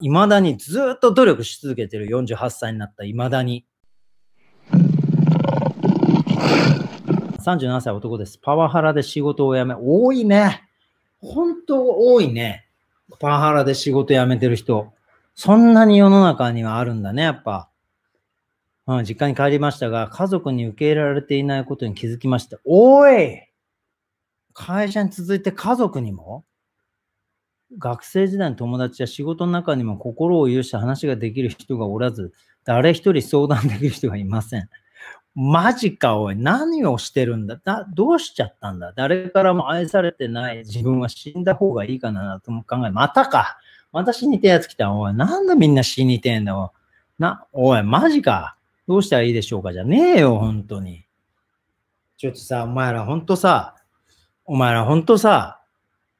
いまだにずっと努力し続けてる48歳になったいまだに。37歳男です。パワハラで仕事を辞め、多いね。本当多いね。パワハラで仕事辞めてる人。そんなに世の中にはあるんだね、やっぱ。うん、実家に帰りましたが、家族に受け入れられていないことに気づきました。おい会社に続いて家族にも学生時代の友達や仕事の中にも心を許して話ができる人がおらず、誰一人相談できる人がいません。マジか、おい。何をしてるんだだどうしちゃったんだ誰からも愛されてない自分は死んだ方がいいかなとも考え、またか。また死にてやつ来た。おい。なんでみんな死にてんだおな、おい、マジか。どうしたらいいでしょうかじゃねえよ、本当に。ちょっとさ、お前らほんとさ、お前らほんとさ、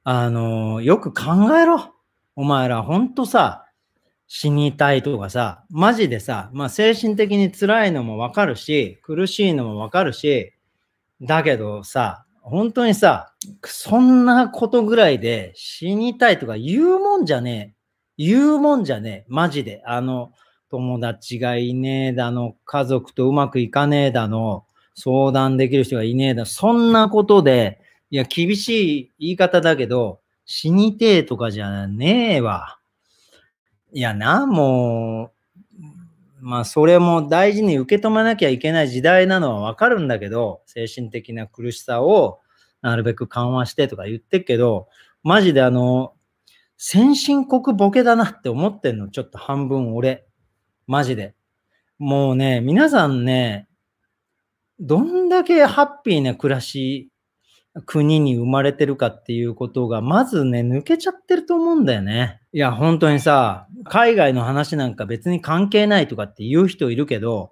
あの、よく考えろ。お前ら、ほんとさ、死にたいとかさ、マジでさ、まあ、精神的に辛いのもわかるし、苦しいのもわかるし、だけどさ、本当にさ、そんなことぐらいで死にたいとか言うもんじゃねえ。言うもんじゃねえ。マジで。あの、友達がいねえだの、家族とうまくいかねえだの、相談できる人がいねえだ、そんなことでいや、厳しい言い方だけど、死にてえとかじゃねえわ。いやな、もう、まあ、それも大事に受け止めなきゃいけない時代なのはわかるんだけど、精神的な苦しさをなるべく緩和してとか言ってっけど、マジであの、先進国ボケだなって思ってんの、ちょっと半分俺。マジで。もうね、皆さんね、どんだけハッピーな暮らし国に生まれてるかっていうことが、まずね、抜けちゃってると思うんだよね。いや、本当にさ、海外の話なんか別に関係ないとかって言う人いるけど、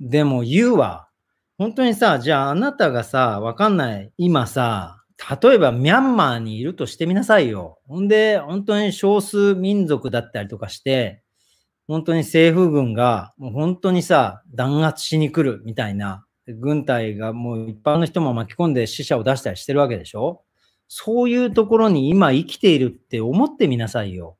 でも言うわ。本当にさ、じゃああなたがさ、わかんない。今さ、例えばミャンマーにいるとしてみなさいよ。ほんで、本当に少数民族だったりとかして、本当に政府軍が、もう本当にさ、弾圧しに来るみたいな軍隊がもう一般の人も巻き込んで死者を出したりしてるわけでしょそういうところに今生きているって思ってみなさいよ。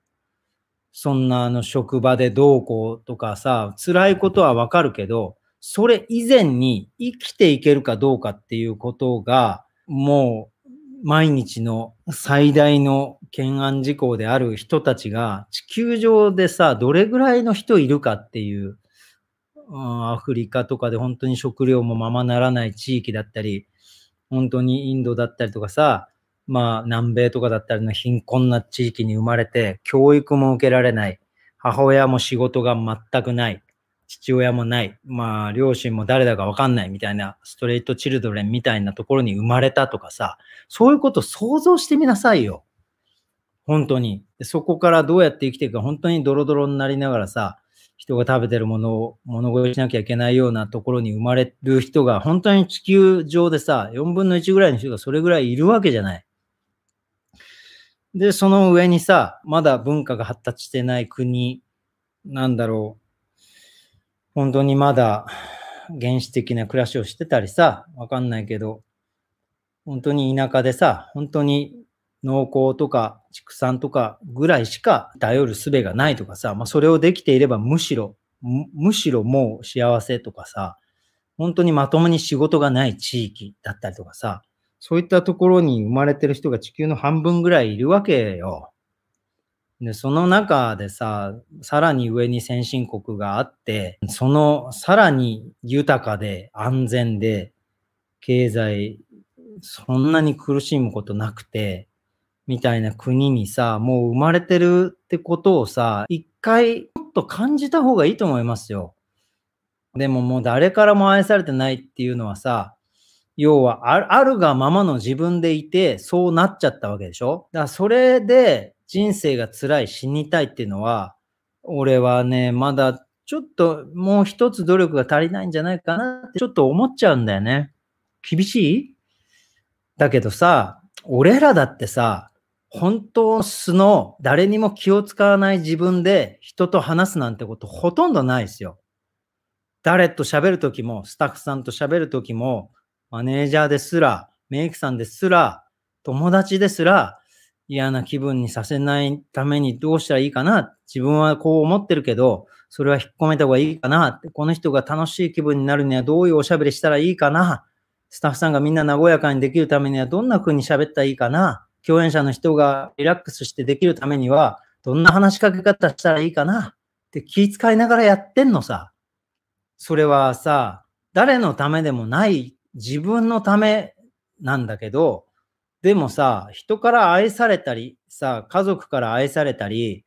そんなあの職場でどうこうとかさ、辛いことはわかるけど、それ以前に生きていけるかどうかっていうことが、もう毎日の最大の懸案事項である人たちが地球上でさ、どれぐらいの人いるかっていうアフリカとかで本当に食料もままならない地域だったり、本当にインドだったりとかさ、まあ南米とかだったりの貧困な地域に生まれて、教育も受けられない。母親も仕事が全くない。父親もない。まあ両親も誰だかわかんないみたいな、ストレートチルドレンみたいなところに生まれたとかさ、そういうこと想像してみなさいよ。本当に。そこからどうやって生きていくか、本当にドロドロになりながらさ、人が食べてるものを物乞いしなきゃいけないようなところに生まれる人が本当に地球上でさ、4分の1ぐらいの人がそれぐらいいるわけじゃない。で、その上にさ、まだ文化が発達してない国、なんだろう。本当にまだ原始的な暮らしをしてたりさ、わかんないけど、本当に田舎でさ、本当に農耕とか畜産とかぐらいしか頼る術がないとかさ、まあ、それをできていればむしろむ、むしろもう幸せとかさ、本当にまともに仕事がない地域だったりとかさ、そういったところに生まれてる人が地球の半分ぐらいいるわけよ。で、その中でさ、さらに上に先進国があって、そのさらに豊かで安全で、経済、そんなに苦しむことなくて、みたいな国にさ、もう生まれてるってことをさ、一回もっと感じた方がいいと思いますよ。でももう誰からも愛されてないっていうのはさ、要はあるがままの自分でいて、そうなっちゃったわけでしょだからそれで人生が辛い、死にたいっていうのは、俺はね、まだちょっともう一つ努力が足りないんじゃないかなってちょっと思っちゃうんだよね。厳しいだけどさ、俺らだってさ、本当の素の誰にも気を使わない自分で人と話すなんてことほとんどないですよ。誰と喋るときも、スタッフさんと喋るときも、マネージャーですら、メイクさんですら、友達ですら、嫌な気分にさせないためにどうしたらいいかな。自分はこう思ってるけど、それは引っ込めた方がいいかな。この人が楽しい気分になるにはどういうおしゃべりしたらいいかな。スタッフさんがみんな和やかにできるためにはどんな風に喋ったらいいかな。共演者の人がリラックスしてできるためには、どんな話しかけ方したらいいかなって気遣いながらやってんのさ。それはさ、誰のためでもない自分のためなんだけど、でもさ、人から愛されたり、さ、家族から愛されたり、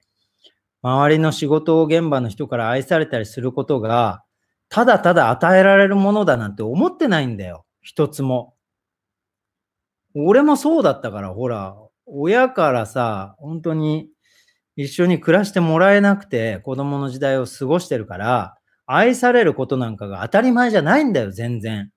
周りの仕事を現場の人から愛されたりすることが、ただただ与えられるものだなんて思ってないんだよ。一つも。俺もそうだったから、ほら、親からさ、本当に一緒に暮らしてもらえなくて、子供の時代を過ごしてるから、愛されることなんかが当たり前じゃないんだよ、全然。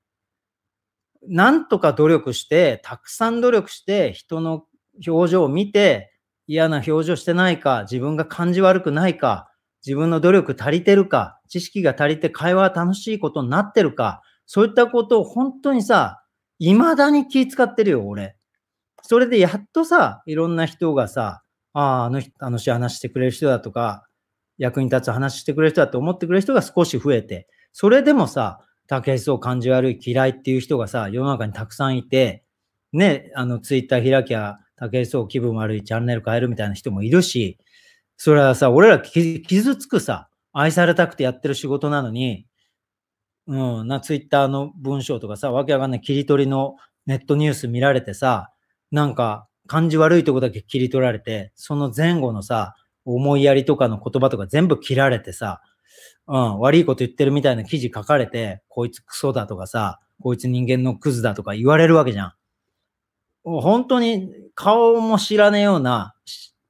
なんとか努力して、たくさん努力して、人の表情を見て、嫌な表情してないか、自分が感じ悪くないか、自分の努力足りてるか、知識が足りて会話は楽しいことになってるか、そういったことを本当にさ、未だに気使ってるよ、俺。それでやっとさ、いろんな人がさ、ああ、あの人、あの人話してくれる人だとか、役に立つ話してくれる人だって思ってくれる人が少し増えて、それでもさ、竹井壮感じ悪い嫌いっていう人がさ、世の中にたくさんいて、ね、あの、ツイッター開きゃ、竹井壮気分悪いチャンネル変えるみたいな人もいるし、それはさ、俺ら傷つくさ、愛されたくてやってる仕事なのに、うん、な、ツイッターの文章とかさ、わけわかんない切り取りのネットニュース見られてさ、なんか、感じ悪いとこだけ切り取られて、その前後のさ、思いやりとかの言葉とか全部切られてさ、うん、悪いこと言ってるみたいな記事書かれて、こいつクソだとかさ、こいつ人間のクズだとか言われるわけじゃん。本当に顔も知らねえような、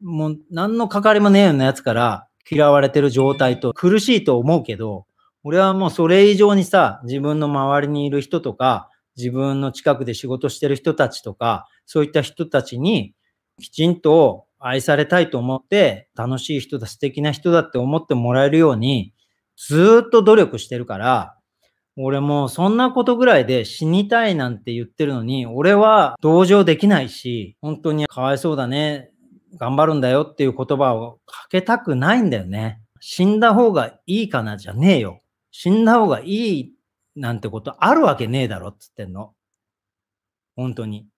もう何の関わりもねえようなやつから嫌われてる状態と苦しいと思うけど、俺はもうそれ以上にさ、自分の周りにいる人とか、自分の近くで仕事してる人たちとか、そういった人たちにきちんと愛されたいと思って、楽しい人だ、素敵な人だって思ってもらえるように、ずっと努力してるから、俺もうそんなことぐらいで死にたいなんて言ってるのに、俺は同情できないし、本当にかわいそうだね、頑張るんだよっていう言葉をかけたくないんだよね。死んだ方がいいかなじゃねえよ。死んだ方がいいなんてことあるわけねえだろっつってんの。本当に。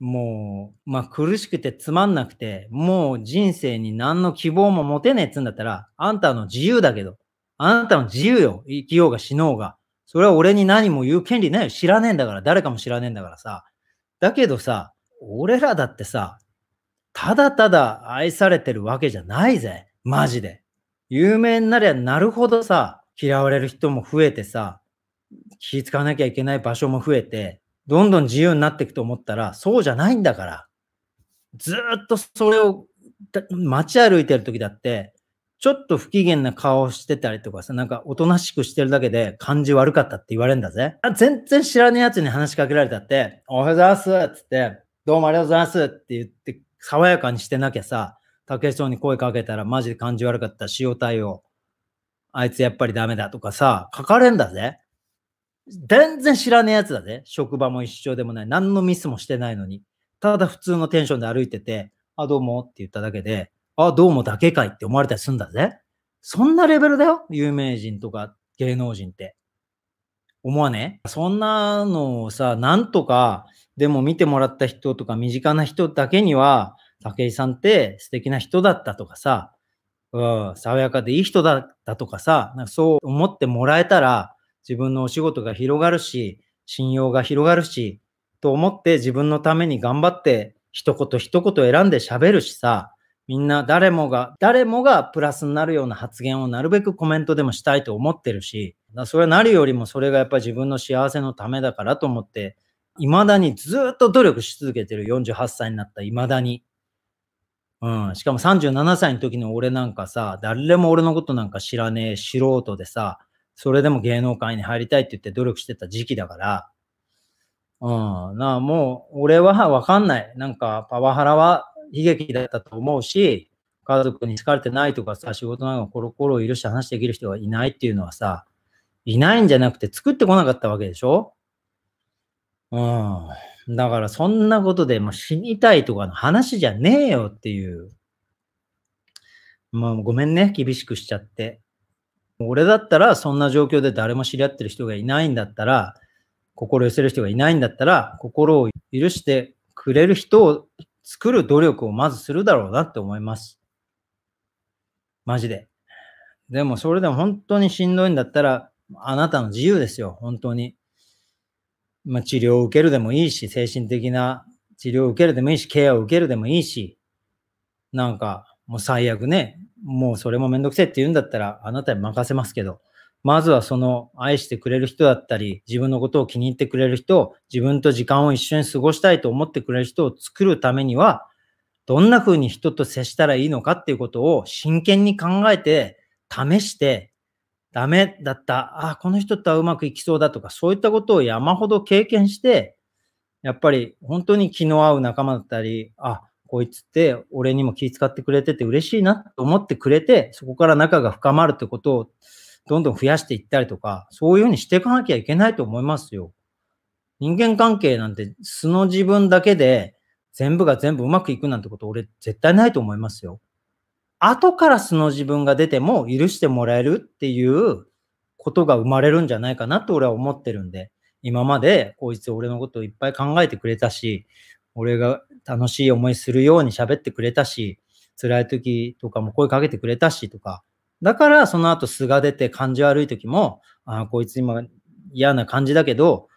もう、まあ、苦しくてつまんなくて、もう人生に何の希望も持てねえっつんだったら、あんたの自由だけど、あなたの自由よ。生きようが死のうが。それは俺に何も言う権利ないよ。知らねえんだから、誰かも知らねえんだからさ。だけどさ、俺らだってさ、ただただ愛されてるわけじゃないぜ。マジで。有名になりゃなるほどさ、嫌われる人も増えてさ、気使わなきゃいけない場所も増えて、どんどん自由になっていくと思ったら、そうじゃないんだから。ずっとそれを街歩いてる時だって、ちょっと不機嫌な顔してたりとかさ、なんかおとなしくしてるだけで感じ悪かったって言われるんだぜ。あ全然知らねえやつに話しかけられたって、おはようございますっつって、どうもありがとうございますって言って、爽やかにしてなきゃさ、竹井に声かけたらマジで感じ悪かった、塩対応。あいつやっぱりダメだとかさ、書かれんだぜ。全然知らねえやつだぜ。職場も一緒でもない。何のミスもしてないのに。ただ普通のテンションで歩いてて、あ、どうもって言っただけで、あ、どうもだけかいって思われたりすんだぜ。そんなレベルだよ。有名人とか芸能人って。思わねえそんなのをさ、なんとか、でも見てもらった人とか身近な人だけには、武井さんって素敵な人だったとかさ、うん、爽やかでいい人だだとかさ、なんかそう思ってもらえたら、自分のお仕事が広がるし、信用が広がるし、と思って自分のために頑張って、一言一言選んで喋るしさ、みんな誰もが、誰もがプラスになるような発言をなるべくコメントでもしたいと思ってるし、それはなるよりもそれがやっぱり自分の幸せのためだからと思って、未だにずっと努力し続けてる48歳になった未だに。うん、しかも37歳の時の俺なんかさ、誰も俺のことなんか知らねえ素人でさ、それでも芸能界に入りたいって言って努力してた時期だから、うん、なもう俺はわかんない。なんかパワハラは悲劇だったと思うし、家族に好かれてないとかさ、仕事なんかコロコロ許して話できる人がいないっていうのはさ、いないんじゃなくて作ってこなかったわけでしょうん。だからそんなことでもう死にたいとかの話じゃねえよっていう。もうごめんね、厳しくしちゃって。俺だったらそんな状況で誰も知り合ってる人がいないんだったら、心寄せる人がいないんだったら、心を許してくれる人を作る努力をまずするだろうなって思います。マジで。でもそれでも本当にしんどいんだったら、あなたの自由ですよ、本当に。まあ、治療を受けるでもいいし、精神的な治療を受けるでもいいし、ケアを受けるでもいいし、なんか、もう最悪ね、もうそれもめんどくせえって言うんだったら、あなたに任せますけど、まずはその愛してくれる人だったり、自分のことを気に入ってくれる人、自分と時間を一緒に過ごしたいと思ってくれる人を作るためには、どんな風に人と接したらいいのかっていうことを真剣に考えて、試して、ダメだった、あ、この人とはうまくいきそうだとか、そういったことを山ほど経験して、やっぱり本当に気の合う仲間だったり、あ、こいつって俺にも気遣ってくれてて嬉しいなと思ってくれて、そこから仲が深まるってことをどんどん増やしていったりとか、そういうふうにしていかなきゃいけないと思いますよ。人間関係なんて素の自分だけで全部が全部うまくいくなんてこと俺絶対ないと思いますよ。後から素の自分が出ても許してもらえるっていうことが生まれるんじゃないかなと俺は思ってるんで、今までこいつ俺のことをいっぱい考えてくれたし、俺が楽しい思いするように喋ってくれたし、辛い時とかも声かけてくれたしとか、だからその後素が出て感じ悪い時も、ああ、こいつ今嫌な感じだけど、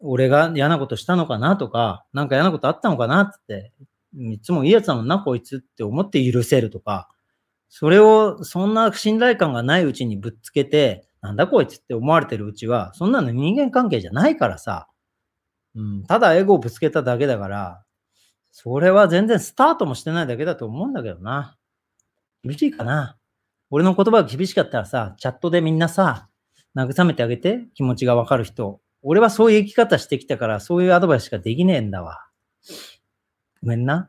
俺が嫌なことしたのかなとか、なんか嫌なことあったのかなっていつもいいやつだもんな、こいつって思って許せるとか、それをそんな信頼感がないうちにぶっつけて、なんだこいつって思われてるうちは、そんなの人間関係じゃないからさ、うん、ただエゴをぶつけただけだから、それは全然スタートもしてないだけだと思うんだけどな。厳しいかな。俺の言葉が厳しかったらさ、チャットでみんなさ、慰めてあげて、気持ちがわかる人。俺はそういう生き方してきたから、そういうアドバイスしかできねえんだわ。没呢。